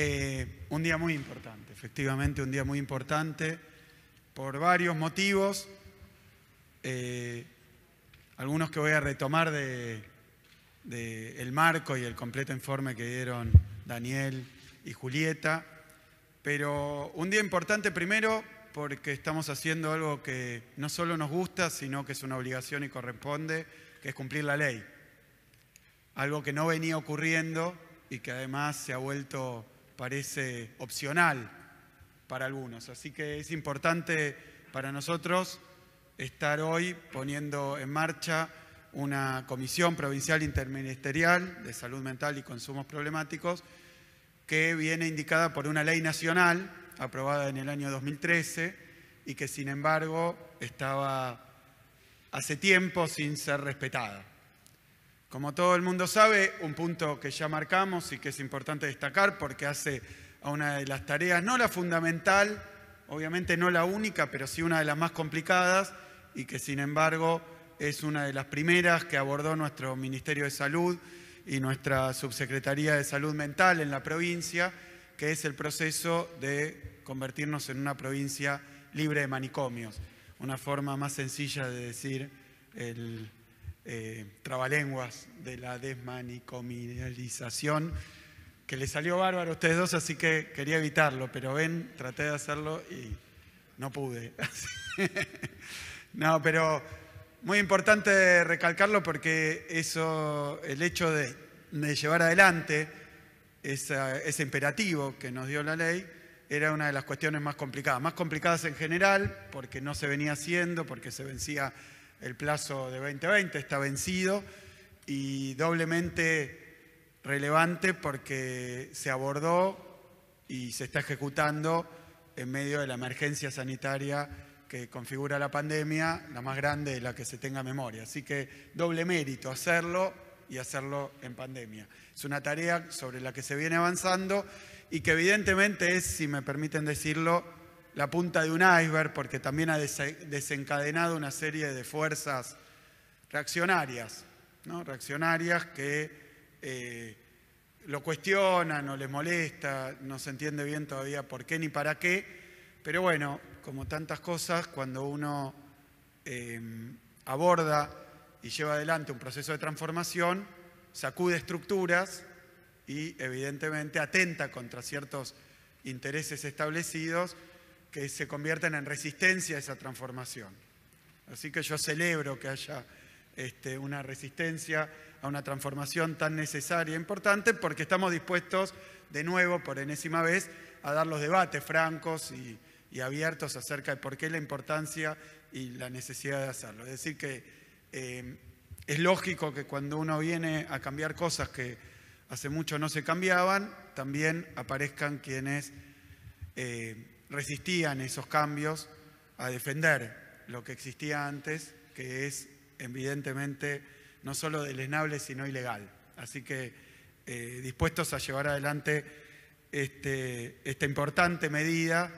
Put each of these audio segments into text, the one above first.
Eh, un día muy importante, efectivamente un día muy importante por varios motivos, eh, algunos que voy a retomar del de, el marco y el completo informe que dieron Daniel y Julieta, pero un día importante primero porque estamos haciendo algo que no solo nos gusta, sino que es una obligación y corresponde, que es cumplir la ley. Algo que no venía ocurriendo y que además se ha vuelto parece opcional para algunos. Así que es importante para nosotros estar hoy poniendo en marcha una comisión provincial interministerial de salud mental y consumos problemáticos que viene indicada por una ley nacional aprobada en el año 2013 y que sin embargo estaba hace tiempo sin ser respetada. Como todo el mundo sabe, un punto que ya marcamos y que es importante destacar porque hace a una de las tareas, no la fundamental, obviamente no la única, pero sí una de las más complicadas y que sin embargo es una de las primeras que abordó nuestro Ministerio de Salud y nuestra Subsecretaría de Salud Mental en la provincia, que es el proceso de convertirnos en una provincia libre de manicomios. Una forma más sencilla de decir el, eh, trabalenguas de la desmanicominalización. que le salió bárbaro a ustedes dos, así que quería evitarlo, pero ven, traté de hacerlo y no pude. no, pero muy importante recalcarlo porque eso, el hecho de, llevar adelante ese imperativo que nos dio la ley, era una de las cuestiones más complicadas. Más complicadas en general, porque no se venía haciendo, porque se vencía el plazo de 2020 está vencido y doblemente relevante porque se abordó y se está ejecutando en medio de la emergencia sanitaria que configura la pandemia, la más grande de la que se tenga memoria. Así que doble mérito hacerlo y hacerlo en pandemia. Es una tarea sobre la que se viene avanzando y que evidentemente es, si me permiten decirlo, la punta de un iceberg porque también ha desencadenado una serie de fuerzas reaccionarias, reaccionarias que eh, lo cuestionan o les molesta, no se entiende bien todavía por qué ni para qué, pero bueno, como tantas cosas, cuando uno eh, aborda y lleva adelante un proceso de transformación, sacude estructuras y evidentemente atenta contra ciertos intereses establecidos se convierten en resistencia a esa transformación. Así que yo celebro que haya este, una resistencia a una transformación tan necesaria e importante porque estamos dispuestos, de nuevo, por enésima vez, a dar los debates francos y, abiertos acerca de por qué la importancia y la necesidad de hacerlo. Es decir, que eh, es lógico que cuando uno viene a cambiar cosas que hace mucho no se cambiaban, también aparezcan quienes eh, resistían esos cambios a defender lo que existía antes, que es evidentemente no solo deleznable, sino ilegal. Así que eh, dispuestos a llevar adelante este, esta importante medida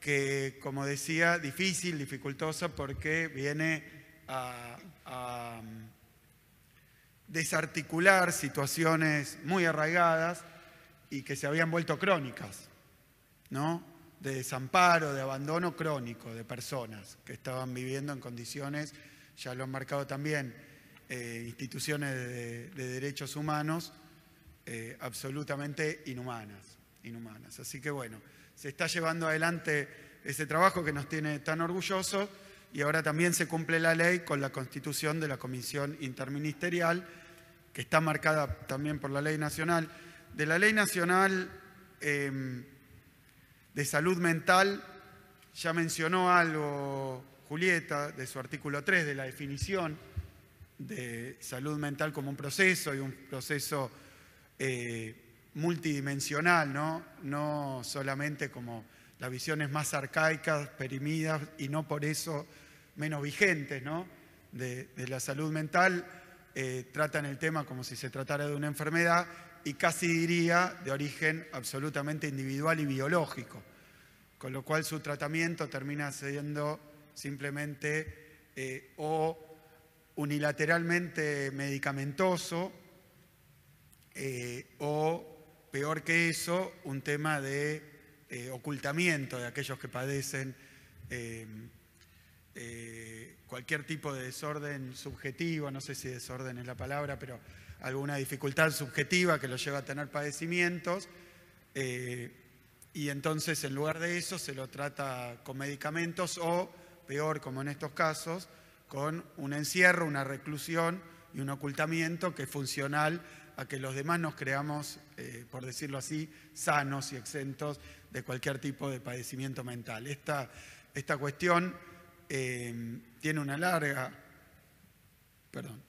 que, como decía, difícil, dificultosa, porque viene a, a mm, desarticular situaciones muy arraigadas y que se habían vuelto crónicas, ¿no? de desamparo, de abandono crónico de personas que estaban viviendo en condiciones, ya lo han marcado también eh, instituciones de, derechos humanos, eh, absolutamente inhumanas, inhumanas. Así que bueno, se está llevando adelante ese trabajo que nos tiene tan orgulloso y ahora también se cumple la ley con la constitución de la Comisión Interministerial, que está marcada también por la ley nacional. De la ley nacional... Em, de salud mental, ya mencionó algo Julieta de su artículo 3 de la definición de salud mental como un proceso y un proceso eh, multidimensional, ¿no? no solamente como las visiones más arcaicas, perimidas y no por eso menos vigentes ¿no? de, la salud mental, eh, tratan el tema como si se tratara de una enfermedad y casi diría de origen absolutamente individual y biológico, con lo cual su tratamiento termina siendo simplemente eh, o unilateralmente medicamentoso eh, o, peor que eso, un tema de eh, ocultamiento de aquellos que padecen em, cualquier tipo de desorden subjetivo, no sé si desorden es la palabra, pero alguna dificultad subjetiva que lo lleva a tener padecimientos. Eh, y entonces en lugar de eso se lo trata con medicamentos o, peor como en estos casos, con un encierro, una reclusión y un ocultamiento que es funcional a que los demás nos creamos, eh, por decirlo así, sanos y exentos de cualquier tipo de padecimiento mental. Esta, esta cuestión eh, tiene una larga... Perdón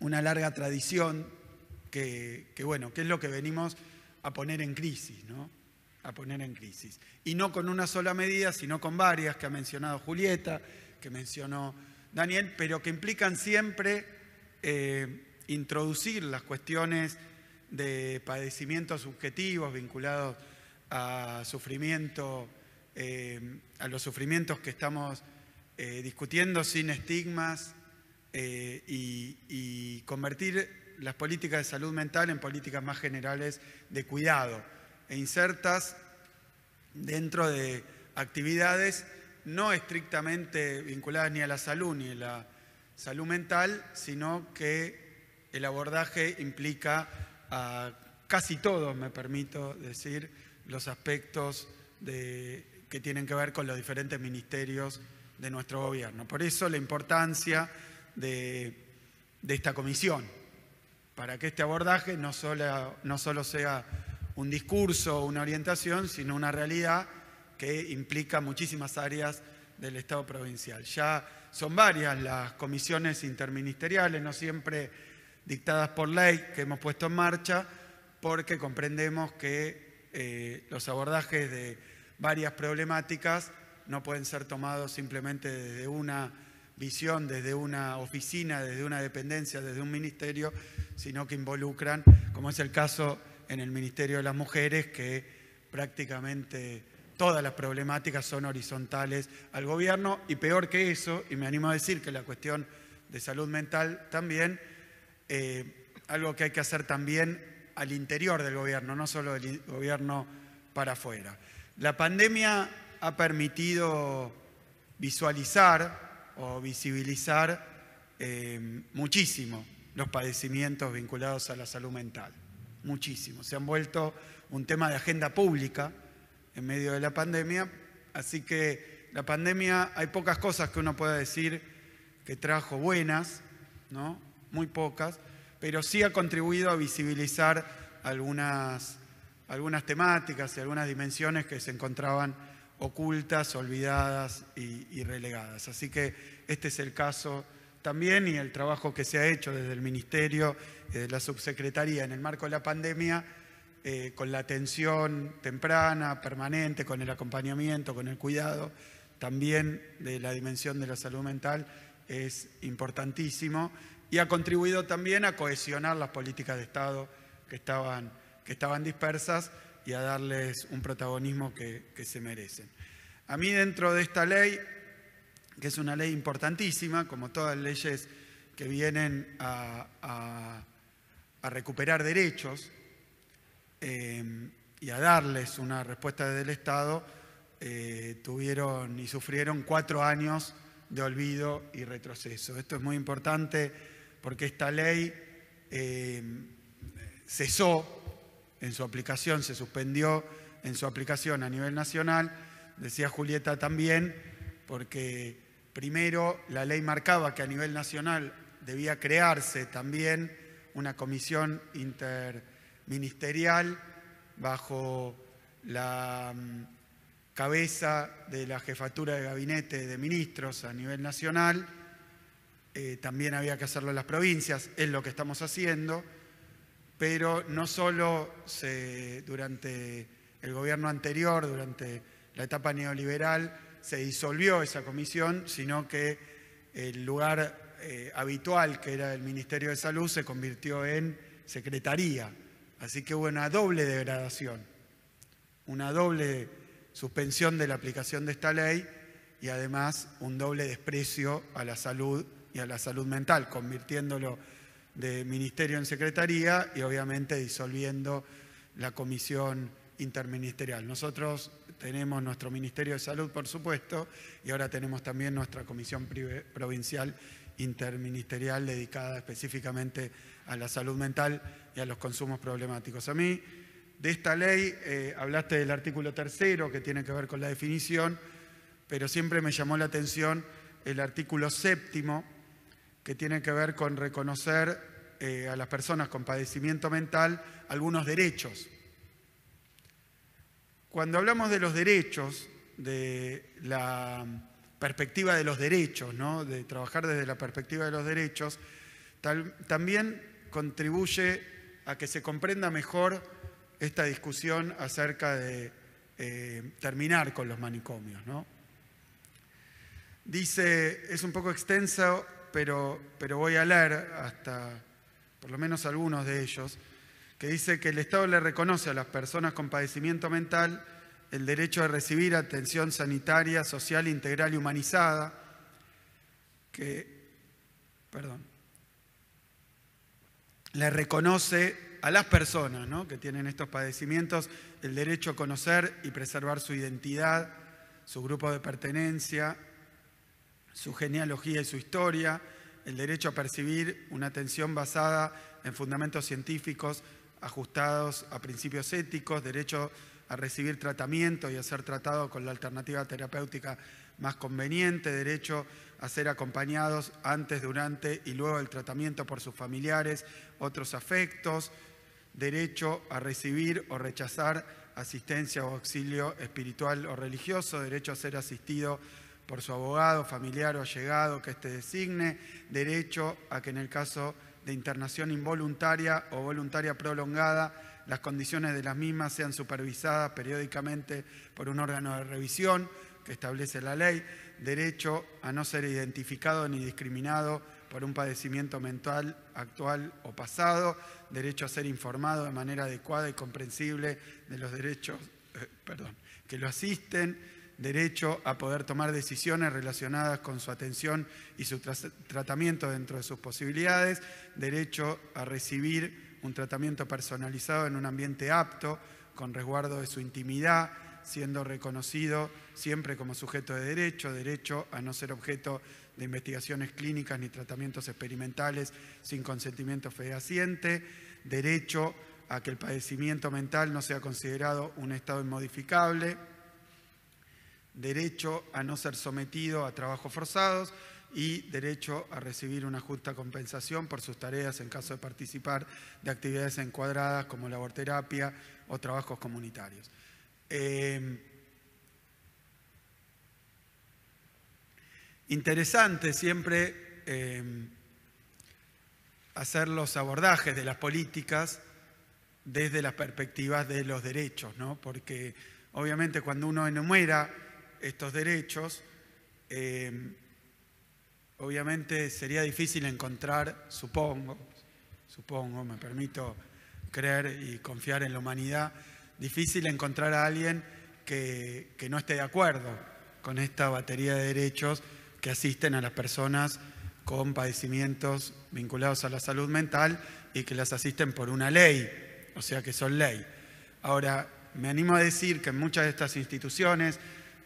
una larga tradición que, bueno, que es lo que venimos a poner en crisis, ¿no? A poner en crisis. Y no con una sola medida, sino con varias que ha mencionado Julieta, que mencionó Daniel, pero que implican siempre eh, introducir las cuestiones de padecimientos subjetivos vinculados a sufrimiento, eh, a los sufrimientos que estamos eh, discutiendo sin estigmas, eh, y, convertir las políticas de salud mental en políticas más generales de cuidado e insertas dentro de actividades no estrictamente vinculadas ni a la salud ni a la salud mental, sino que el abordaje implica a casi todos, me permito decir, los aspectos que tienen que ver con los diferentes ministerios de nuestro gobierno. Por eso la importancia de, esta comisión, para que este abordaje no solo, no sea un discurso, una orientación, sino una realidad que implica muchísimas áreas del Estado provincial. Ya son varias las comisiones interministeriales, no siempre dictadas por ley, que hemos puesto en marcha, porque comprendemos que eh, los abordajes de varias problemáticas no pueden ser tomados simplemente desde una visión desde una oficina, desde una dependencia, desde un ministerio, sino que involucran, como es el caso en el Ministerio de las Mujeres, que prácticamente todas las problemáticas son horizontales al gobierno y peor que eso, y me animo a decir que la cuestión de salud mental también, eh, algo que hay que hacer también al interior del gobierno, no solo del gobierno para afuera. La pandemia ha permitido visualizar o visibilizar eh, muchísimo los padecimientos vinculados a la salud mental, muchísimo. Se han vuelto un tema de agenda pública en medio de la pandemia, así que la pandemia hay pocas cosas que uno pueda decir que trajo buenas, ¿no? Muy pocas, pero sí ha contribuido a visibilizar algunas, algunas temáticas y algunas dimensiones que se encontraban ocultas, olvidadas y, relegadas. Así que este es el caso también y el trabajo que se ha hecho desde el Ministerio y desde la Subsecretaría en el marco de la pandemia, eh, con la atención temprana, permanente, con el acompañamiento, con el cuidado, también de la dimensión de la salud mental, es importantísimo y ha contribuido también a cohesionar las políticas de Estado que estaban, que estaban dispersas y a darles un protagonismo que, se merecen. A mí dentro de esta ley, que es una ley importantísima, como todas las leyes que vienen a, recuperar derechos eh, y a darles una respuesta del Estado, eh, tuvieron y sufrieron cuatro años de olvido y retroceso. Esto es muy importante porque esta ley eh, cesó en su aplicación, se suspendió en su aplicación a nivel nacional, decía Julieta también, porque primero la ley marcaba que a nivel nacional debía crearse también una comisión interministerial bajo la mm, cabeza de la jefatura de gabinete de ministros a nivel nacional. Eh, también había que hacerlo en las provincias, es lo que estamos haciendo pero no solo durante el gobierno anterior, durante la etapa neoliberal, se disolvió esa comisión, sino que el lugar eh, habitual, que era el Ministerio de Salud, se convirtió en Secretaría. Así que hubo una doble degradación, una doble suspensión de la aplicación de esta ley y además un doble desprecio a la salud y a la salud mental, convirtiéndolo de ministerio en secretaría y obviamente disolviendo la comisión interministerial. Nosotros tenemos nuestro Ministerio de Salud, por supuesto, y ahora tenemos también nuestra comisión provincial interministerial dedicada específicamente a la salud mental y a los consumos problemáticos. A mí, de esta ley, eh, hablaste del artículo tercero que tiene que ver con la definición, pero siempre me llamó la atención el artículo séptimo, que tiene que ver con reconocer eh, a las personas con padecimiento mental algunos derechos. Cuando hablamos de los derechos, de la perspectiva de los derechos, ¿no? de trabajar desde la perspectiva de los derechos, también contribuye a que se comprenda mejor esta discusión acerca de eh, terminar con los manicomios. Dice, es un poco extenso pero, pero voy a leer hasta por lo menos algunos de ellos, que dice que el Estado le reconoce a las personas con padecimiento mental el derecho a recibir atención sanitaria, social, integral y humanizada, que, perdón, le reconoce a las personas que tienen estos padecimientos el derecho a conocer y preservar su identidad, su grupo de pertenencia, su genealogía y su historia, el derecho a percibir una atención basada en fundamentos científicos ajustados a principios éticos, derecho a recibir tratamiento y a ser tratado con la alternativa terapéutica más conveniente, derecho a ser acompañados antes, durante y luego del tratamiento por sus familiares, otros afectos, derecho a recibir o rechazar asistencia o auxilio espiritual o religioso, derecho a ser asistido por su abogado, familiar o allegado que este designe, derecho a que en el caso de internación involuntaria o voluntaria prolongada, las condiciones de las mismas sean supervisadas periódicamente por un órgano de revisión que establece la ley, derecho a no ser identificado ni discriminado por un padecimiento mental actual o pasado, derecho a ser informado de manera adecuada y comprensible de los derechos eh, perdón, que lo asisten, derecho a poder tomar decisiones relacionadas con su atención y su tratamiento dentro de sus posibilidades, derecho a recibir un tratamiento personalizado en un ambiente apto, con resguardo de su intimidad, siendo reconocido siempre como sujeto de derecho, derecho a no ser objeto de investigaciones clínicas ni tratamientos experimentales sin consentimiento fehaciente, derecho a que el padecimiento mental no sea considerado un estado inmodificable, derecho a no ser sometido a trabajos forzados y derecho a recibir una justa compensación por sus tareas en caso de participar de actividades encuadradas como laborterapia o trabajos comunitarios. Em, interesante siempre em, hacer los abordajes de las políticas desde las perspectivas de los derechos, porque obviamente cuando uno enumera estos derechos, eh, obviamente sería difícil encontrar, supongo, supongo, me permito creer y confiar en la humanidad, difícil encontrar a alguien que, que no esté de acuerdo con esta batería de derechos que asisten a las personas con padecimientos vinculados a la salud mental y que las asisten por una ley, o sea que son ley. Ahora, me animo a decir que en muchas de estas instituciones,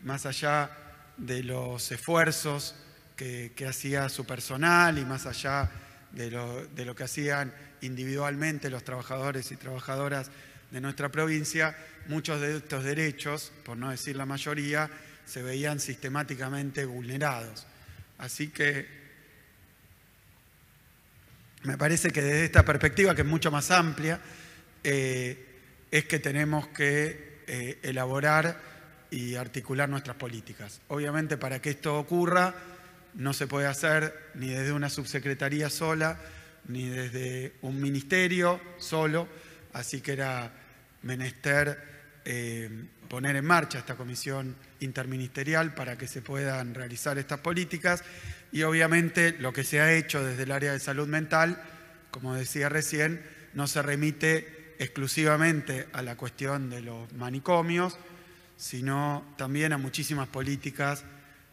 más allá de los esfuerzos que, hacía su personal y más allá de lo, que hacían individualmente los trabajadores y trabajadoras de nuestra provincia, muchos de estos derechos, por no decir la mayoría, se veían sistemáticamente vulnerados. Así que me parece que desde esta perspectiva, que es mucho más amplia, eh, es que tenemos que eh, elaborar y articular nuestras políticas. Obviamente para que esto ocurra no se puede hacer ni desde una subsecretaría sola, ni desde un ministerio solo, así que era menester eh, poner en marcha esta comisión interministerial para que se puedan realizar estas políticas y obviamente lo que se ha hecho desde el área de salud mental, como decía recién, no se remite exclusivamente a la cuestión de los manicomios, sino también a muchísimas políticas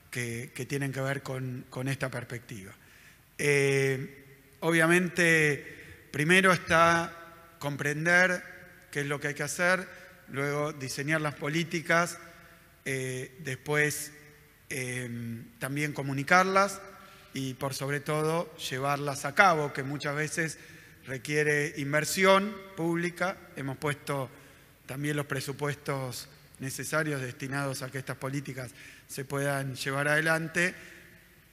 que, tienen que ver con, esta perspectiva. Eh, obviamente, primero está comprender qué es lo que hay que hacer, luego diseñar las políticas, eh, después em, también comunicarlas y por sobre todo llevarlas a cabo, que muchas veces requiere inversión pública. Hemos puesto también los presupuestos necesarios destinados a que estas políticas se puedan llevar adelante,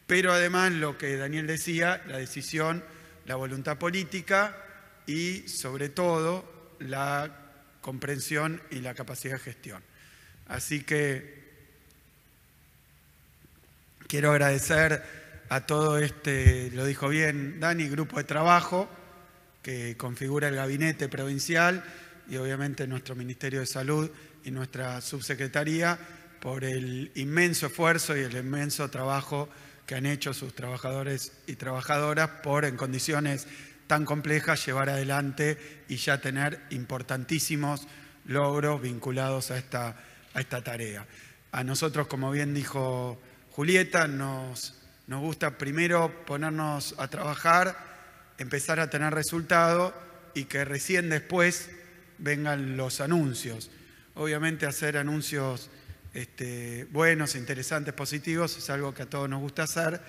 pero además lo que Daniel decía, la decisión, la voluntad política y sobre todo la comprensión y la capacidad de gestión. Así que quiero agradecer a todo este, lo dijo bien Dani, grupo de trabajo que configura el gabinete provincial y obviamente nuestro Ministerio de Salud y nuestra subsecretaría por el inmenso esfuerzo y el inmenso trabajo que han hecho sus trabajadores y trabajadoras por en condiciones tan complejas llevar adelante y ya tener importantísimos logros vinculados a esta, a esta tarea. A nosotros, como bien dijo Julieta, nos, nos gusta primero ponernos a trabajar, empezar a tener resultado y que recién después vengan los anuncios obviamente hacer anuncios este, buenos, interesantes, positivos, es algo que a todos nos gusta hacer,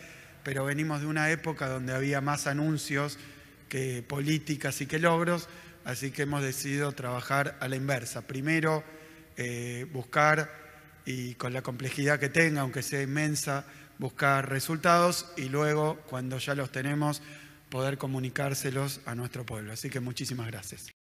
pero venimos de una época donde había más anuncios que políticas y que logros, así que hemos decidido trabajar a la inversa. Primero, eh, buscar, y con la complejidad que tenga, aunque sea inmensa, buscar resultados y luego, cuando ya los tenemos, poder comunicárselos a nuestro pueblo. Así que muchísimas gracias.